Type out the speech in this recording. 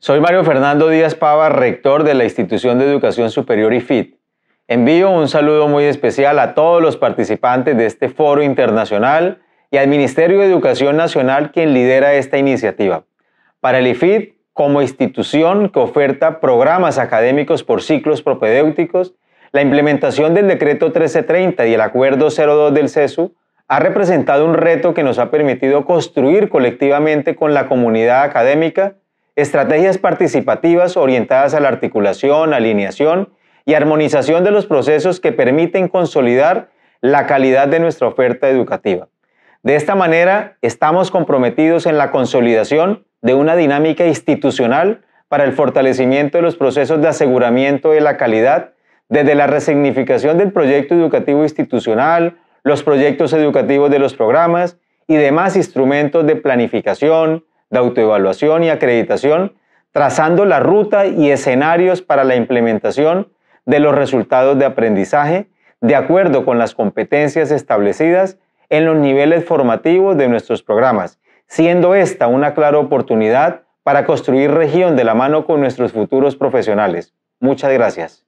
Soy Mario Fernando Díaz Pava, rector de la Institución de Educación Superior IFIT. Envío un saludo muy especial a todos los participantes de este foro internacional y al Ministerio de Educación Nacional quien lidera esta iniciativa. Para el IFIT, como institución que oferta programas académicos por ciclos propedéuticos, la implementación del decreto 1330 y el acuerdo 02 del CESU ha representado un reto que nos ha permitido construir colectivamente con la comunidad académica estrategias participativas orientadas a la articulación, alineación y armonización de los procesos que permiten consolidar la calidad de nuestra oferta educativa. De esta manera, estamos comprometidos en la consolidación de una dinámica institucional para el fortalecimiento de los procesos de aseguramiento de la calidad, desde la resignificación del proyecto educativo institucional, los proyectos educativos de los programas y demás instrumentos de planificación, de autoevaluación y acreditación, trazando la ruta y escenarios para la implementación de los resultados de aprendizaje de acuerdo con las competencias establecidas en los niveles formativos de nuestros programas, siendo esta una clara oportunidad para construir región de la mano con nuestros futuros profesionales. Muchas gracias.